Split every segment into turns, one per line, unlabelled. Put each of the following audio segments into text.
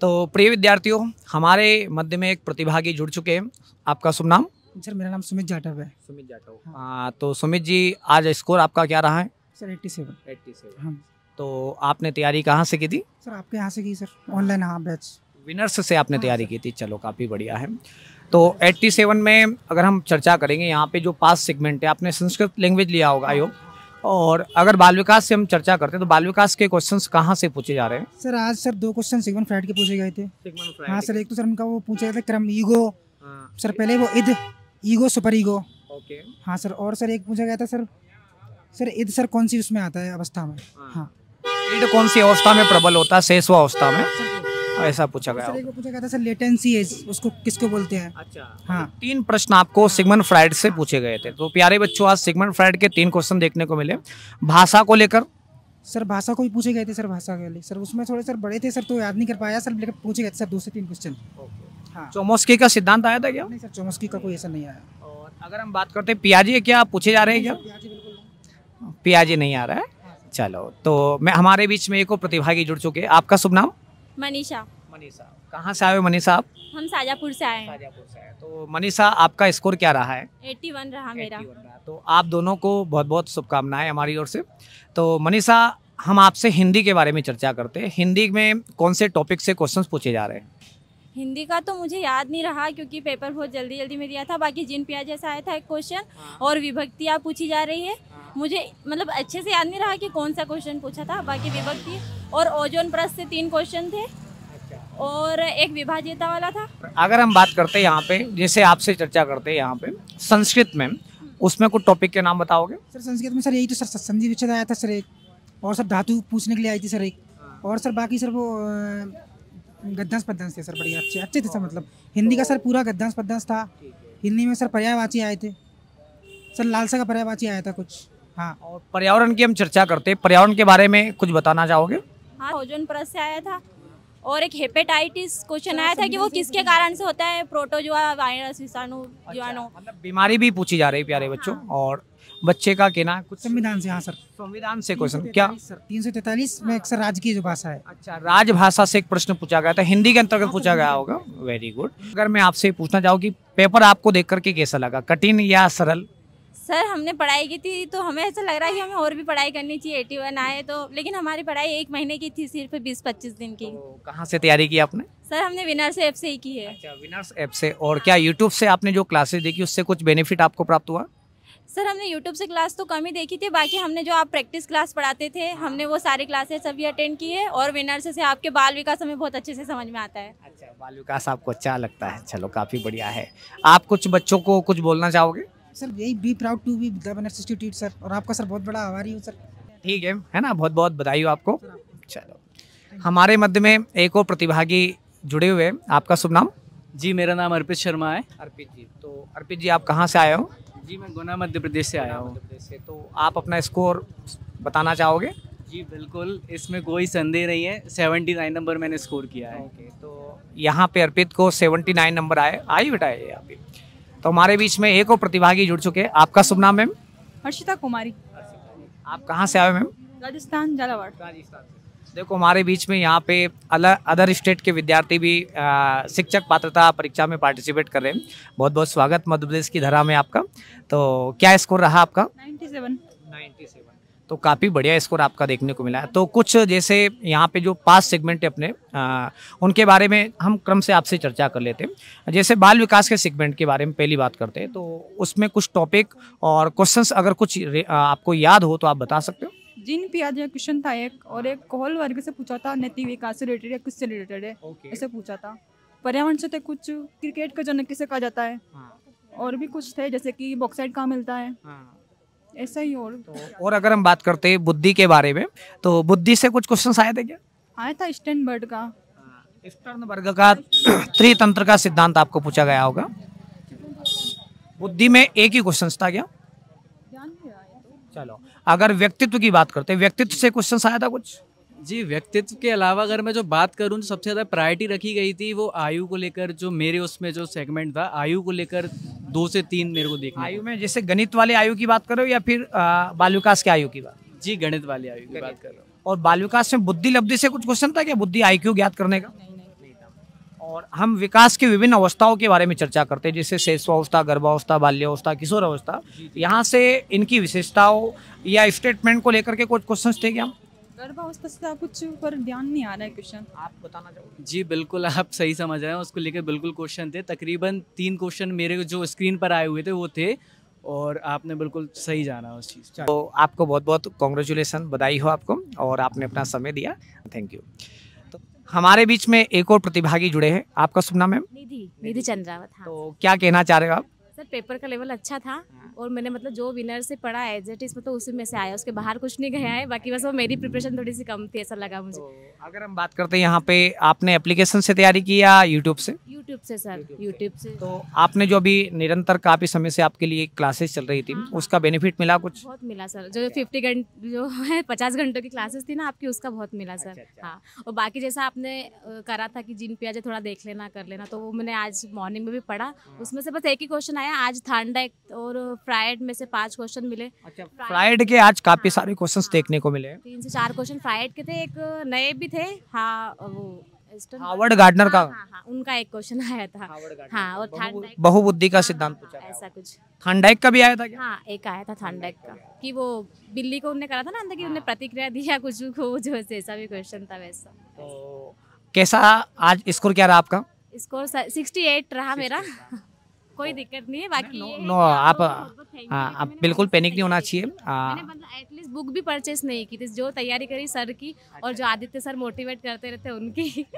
तो प्रिय विद्यार्थियों हमारे मध्य में एक प्रतिभागी जुड़ चुके हैं आपका शुभ नाम
सर मेरा नाम सुमित जाटव है सुमित जाटव
हाँ तो सुमित जी आज स्कोर आपका क्या रहा है
sir eighty seven eighty seven हाँ
तो आपने तैयारी कहाँ से की थी
सर आपके यहाँ से की सर ऑनलाइन हाँ बैच
विनर्स से आपने हाँ, तैयारी की थी चलो काफ़ी बढ़िया है तो 87 में अगर हम चर्चा करेंगे यहाँ पे जो पास सेगमेंट है आपने संस्कृत लैंग्वेज लिया होगा योग और अगर बाल विकास से हम चर्चा करते हैं तो बाल विकास के क्वेश्चंस कहाँ से पूछे जा रहे हैं
सर आज सर दो क्वेश्चन सिगमन फ्राइड के पूछे गए थे हाँ सर एक तो सर उनका वो पूछे गए थे क्रम ईगो हाँ, सर पहले वो id ego super ego okay हाँ सर और सर एक पूछा गया था सर सर इद सर कौन सी उसमें आता है अवस्था में हाँ, हाँ।
इड कौन सी अवस्था में प्रबल होता है शेष अवस्था में हाँ। ऐसा पूछा गया
पूछा गया था सर लेटेंसी एज उसको किसको बोलते हैं अच्छा हाँ अच्छा, तीन
प्रश्न आपको सिगमन फ्राइड से पूछे गए थे तो प्यारे बच्चों आज सिगमन फ्राइड के तीन क्वेश्चन देखने को मिले भाषा को लेकर
सर भाषा को भी पूछे गए थे सर भाषा के लिए सर उसमें थोड़े सर बड़े थे सर तो याद नहीं कर पाया सर लेकिन पूछे गए थे सर से तीन क्वेश्चन हाँ चोमोस्की का सिद्धांत आया था क्या नहीं सर चोमोस्की का कोई ऐसा नहीं आया और अगर हम बात करते हैं पियाजी
क्या पूछे जा रहे हैं
क्या
पियाजी नहीं आ रहा है हाँ। चलो तो मैं हमारे बीच में एक प्रतिभागी जुड़ चुके आपका शुभ नाम
मनीषा मनीषा कहाँ से आए हो मनीषा आप हम साजापुर से आए साजापुर से आए तो
मनीषा आपका स्कोर क्या रहा है
81 रहा मेरा 81 रहा। तो
आप दोनों को बहुत बहुत शुभकामनाएं हमारी ओर से तो मनीषा हम आपसे हिंदी के बारे में चर्चा करते हैं हिंदी में कौन से टॉपिक से क्वेश्चंस पूछे जा रहे हैं
हिंदी का तो मुझे याद नहीं रहा क्योंकि पेपर बहुत जल्दी जल्दी में दिया था बाकी जिन पिया जैसा आया था एक क्वेश्चन हाँ। और विभक्ति पूछी जा रही है हाँ। मुझे मतलब अच्छे से याद नहीं रहा कि कौन सा क्वेश्चन पूछा था बाकी विभक्ति और ओजोन प्रस से तीन क्वेश्चन थे अच्छा। और एक विभाजिता वाला था
अगर हम बात करते हैं यहाँ पे जैसे आपसे चर्चा करते हैं यहाँ पे संस्कृत में उसमें कुछ टॉपिक के नाम बताओगे
सर संस्कृत में सर यही तो सर संधि विच्छेद आया था सर एक और सर धातु पूछने के लिए आई थी सर एक हाँ। और सर बाकी सर वो गद्दांश पद्यांश थे सर बढ़िया अच्छे अच्छे थे सर मतलब हिंदी का सर पूरा गद्दांश पद्यांश था हिंदी में सर पर्यायवाची आए थे सर लालसा का पर्यायवाची आया था कुछ हाँ और पर्यावरण
की हम चर्चा करते पर्यावरण के बारे में कुछ बताना चाहोगे
हाँ ओजोन परत से आया था और एक हेपेटाइटिस क्वेश्चन आया था कि वो किसके कारण से होता है प्रोटोजुआ वायरस विषाणु अच्छा, जीवाणु मतलब
बीमारी भी पूछी जा रही है प्यारे बच्चों हाँ। और बच्चे का कहना है कुछ
संविधान से हाँ सर संविधान से क्वेश्चन क्या तीन सौ तैतालीस में अक्सर राजकीय जो भाषा है अच्छा राजभाषा
से एक प्रश्न पूछा गया था हिंदी के अंतर्गत हाँ, पूछा गया होगा वेरी गुड अगर मैं आपसे पूछना चाहूँ कि पेपर आपको देख करके कैसा लगा कठिन या सरल
सर हमने पढ़ाई की थी तो हमें ऐसा लग रहा है कि हमें और भी पढ़ाई करनी चाहिए एटी वन आए तो लेकिन हमारी पढ़ाई एक महीने की थी सिर्फ बीस पच्चीस दिन की तो कहाँ
से तैयारी की आपने
सर हमने विनर्स ऐप से ही की है अच्छा विनर्स
ऐप से और क्या यूट्यूब से आपने जो क्लासेस देखी उससे कुछ बेनिफिट आपको प्राप्त हुआ
सर हमने यूट्यूब से क्लास तो कम ही देखी थी बाकी हमने जो आप प्रैक्टिस क्लास पढ़ाते थे हमने वो सारी क्लासेस सभी अटेंड की है और विनर्स से आपके बाल विकास हमें बहुत अच्छे से समझ में आता है अच्छा
बाल विकास
आपको अच्छा लगता है चलो काफ़ी बढ़िया है आप कुछ बच्चों को कुछ बोलना चाहोगे
सर यही be proud to be the institute sir और आपका सर बहुत बड़ा आभारी हूँ सर
ठीक है है ना बहुत बहुत बधाई हो आपको चलो हमारे मध्य में एक और प्रतिभागी जुड़े हुए हैं आपका शुभ नाम जी मेरा नाम अर्पित शर्मा है अर्पित जी तो अर्पित जी आप कहाँ से आए हो जी मैं गुना मध्य प्रदेश से आया हूँ से तो आप अपना स्कोर बताना चाहोगे जी बिल्कुल इसमें कोई संदेह नहीं है सेवेंटी नाइन नंबर मैंने स्कोर किया
है ओके तो
यहाँ पे अर्पित को सेवेंटी नाइन नंबर आए आई बेटा यहाँ आप तो हमारे बीच में एक और प्रतिभागी जुड़ चुके हैं आपका शुभ नाम मैम
हर्षिता कुमारी आप कहाँ से आए मैम राजस्थान झालावाड़ राजस्थान
देखो हमारे बीच में यहाँ पे अलग अदर स्टेट के विद्यार्थी भी शिक्षक पात्रता परीक्षा में पार्टिसिपेट कर रहे हैं बहुत बहुत स्वागत मध्य प्रदेश की धरा में आपका तो क्या स्कोर रहा आपका नाइन्टी तो काफ़ी बढ़िया स्कोर आपका देखने को मिला है तो कुछ जैसे यहाँ पे जो पास सेगमेंट है अपने आ, उनके बारे में हम क्रम से आपसे चर्चा कर लेते हैं जैसे बाल विकास के सेगमेंट के बारे में पहली बात करते हैं तो उसमें कुछ टॉपिक और क्वेश्चंस अगर कुछ आपको याद हो तो आप बता सकते
हो जिन पी आज क्वेश्चन था एक और एक कोहल वर्ग से पूछा था नीति विकास से रिलेटेड या किससे रिलेटेड है ऐसे पूछा था पर्यावरण से तो कुछ क्रिकेट का जनक किसे कहा जाता है हाँ। और भी कुछ थे जैसे कि बॉक्साइड कहाँ मिलता है हाँ। ऐसा ही और तो
और अगर हम बात करते हैं बुद्धि के बारे में तो बुद्धि से कुछ क्वेश्चन आए थे क्या
आया था स्टर्न बर्ड का हाँ, स्टर्न बर्ग
का त्रितंत्र का सिद्धांत आपको पूछा गया होगा बुद्धि में एक ही क्वेश्चन था क्या तो। चलो अगर व्यक्तित्व की बात करते हैं व्यक्तित्व से क्वेश्चन आया था कुछ जी व्यक्तित्व के अलावा अगर मैं जो बात करूं तो सबसे ज़्यादा प्रायोरिटी रखी गई थी वो आयु को लेकर जो मेरे उसमें जो सेगमेंट था आयु को लेकर दो से तीन मेरे को देखना आयु में जैसे गणित वाले आयु की बात करो या फिर बाल विकास के आयु की बात जी गणित वाले आयु की बात कर रहा हूँ और बाल विकास में बुद्धि लब्धि से कुछ क्वेश्चन था क्या बुद्धि आईक्यू ज्ञात करने का और हम विकास की विभिन्न अवस्थाओं के बारे में चर्चा करते हैं जैसे अवस्था गर्भावस्था बाल्यावस्था किशोर अवस्था यहाँ से इनकी विशेषताओं या स्टेटमेंट को लेकर के कुछ क्वेश्चंस थे क्या
गर्भावस्था कुछ पर ध्यान नहीं आ रहा है क्वेश्चन आप बताना चाहोगे
जी बिल्कुल आप सही समझ रहे हैं उसको लेकर बिल्कुल क्वेश्चन थे तकरीबन तीन क्वेश्चन मेरे जो स्क्रीन पर आए हुए थे वो थे और आपने बिल्कुल सही जाना उस चीज़ तो आपको बहुत बहुत कॉन्ग्रेचुलेसन बधाई हो आपको और आपने अपना समय दिया थैंक यू तो हमारे बीच में एक और प्रतिभागी जुड़े हैं आपका शुभ नाम है
निधि निधि चंद्रावत हाँ। तो
क्या कहना चाह रहे हो आप
सर पेपर का लेवल अच्छा था हाँ। और मैंने मतलब जो विनर से पढ़ा एज इट मतलब उसी में से आया उसके बाहर कुछ नहीं गया है बाकी बस वो मेरी प्रिपरेशन थोड़ी सी कम थी ऐसा लगा मुझे तो अगर हम बात करते
हैं यहाँ पे आपने एप्लीकेशन से तैयारी की या यूट्यूब से
यूट्यूब से सर यूट्यूब से तो
आपने जो अभी निरंतर काफी समय से आपके लिए क्लासेस चल रही थी हाँ।, हाँ। उसका बेनिफिट मिला कुछ हाँ,
बहुत मिला सर जो फिफ्टी घंटे जो है पचास घंटों की क्लासेस थी ना आपकी उसका बहुत मिला सर अच्छा, अच्छा। हाँ और बाकी जैसा आपने करा था की जिन पे थोड़ा देख लेना कर लेना तो वो मैंने आज मॉर्निंग में भी पढ़ा उसमें से बस एक ही क्वेश्चन आया हैं आज थांडा और फ्राइड में से पांच क्वेश्चन मिले अच्छा
फ्राइड के आज काफी हाँ। सारे क्वेश्चंस हाँ। देखने को मिले
तीन से चार क्वेश्चन फ्राइड के थे एक नए भी थे हाँ वो हार्वर्ड गार्डनर का हाँ, हाँ, हाँ उनका एक क्वेश्चन आया था हाँ और
बहुबुद्धि का सिद्धांत ऐसा कुछ थंडाइक का भी आया था क्या?
हाँ एक आया था थंडाइक का कि वो बिल्ली को उनने करा था ना अंदर की उन्होंने प्रतिक्रिया दिया कुछ को जो जैसा भी क्वेश्चन था वैसा तो
कैसा आज स्कोर क्या रहा आपका
स्कोर सिक्सटी एट रहा मेरा कोई दिक्कत नहीं है बाकी नो,
आप आप हाँ, बिल्कुल पैनिक नहीं होना चाहिए एटलीस्ट हाँ। मतलब
बुक भी परचेस नहीं की थी जो तैयारी करी सर की और अच्छा। जो आदित्य सर मोटिवेट करते रहते उनकी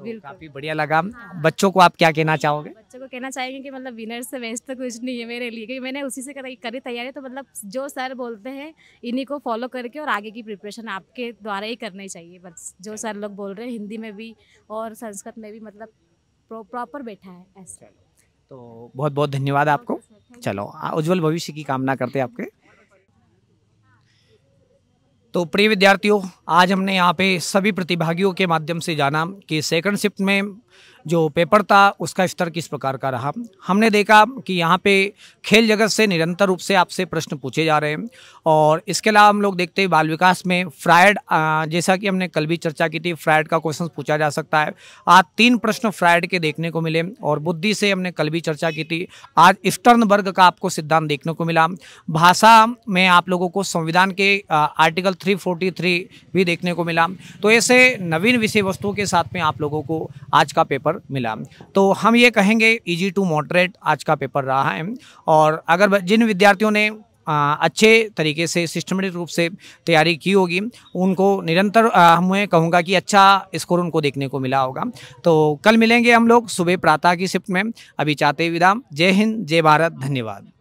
तो
काफी बढ़िया लगा हाँ। बच्चों को आप क्या कहना चाहोगे
बच्चों को कहना चाहेंगे कि मतलब विनर से बेस्ट तो कुछ नहीं है मेरे लिए क्योंकि मैंने उसी से करी तैयारी तो मतलब जो सर बोलते हैं इन्हीं को फॉलो करके और आगे की प्रिपरेशन आपके द्वारा ही करनी चाहिए बस जो सर लोग बोल रहे हैं हिंदी में भी और संस्कृत में भी मतलब प्रॉपर बैठा है ऐसा तो
बहुत बहुत धन्यवाद आपको चलो उज्जवल भविष्य की कामना करते आपके तो प्रिय विद्यार्थियों आज हमने यहाँ पे सभी प्रतिभागियों के माध्यम से जाना कि सेकंड शिफ्ट में जो पेपर था उसका स्तर किस प्रकार का रहा हमने देखा कि यहाँ पे खेल जगत से निरंतर रूप से आपसे प्रश्न पूछे जा रहे हैं और इसके अलावा हम लोग देखते हैं बाल विकास में फ्राइड जैसा कि हमने कल भी चर्चा की थी फ्राइड का क्वेश्चन पूछा जा सकता है आज तीन प्रश्न फ्राइड के देखने को मिले और बुद्धि से हमने कल भी चर्चा की थी आज स्टर्न वर्ग का आपको सिद्धांत देखने को मिला भाषा में आप लोगों को संविधान के आर्टिकल थ्री भी देखने को मिला तो ऐसे नवीन विषय वस्तुओं के साथ में आप लोगों को आज का पेपर पेपर मिला तो हम ये कहेंगे इजी e टू मॉडरेट आज का पेपर रहा है और अगर जिन विद्यार्थियों ने अच्छे तरीके से सिस्टमेटिक रूप से तैयारी की होगी उनको निरंतर हमें कहूँगा कि अच्छा स्कोर उनको देखने को मिला होगा तो कल मिलेंगे हम लोग सुबह प्रातः की शिफ्ट में अभी चाहते विदा जय हिंद जय भारत धन्यवाद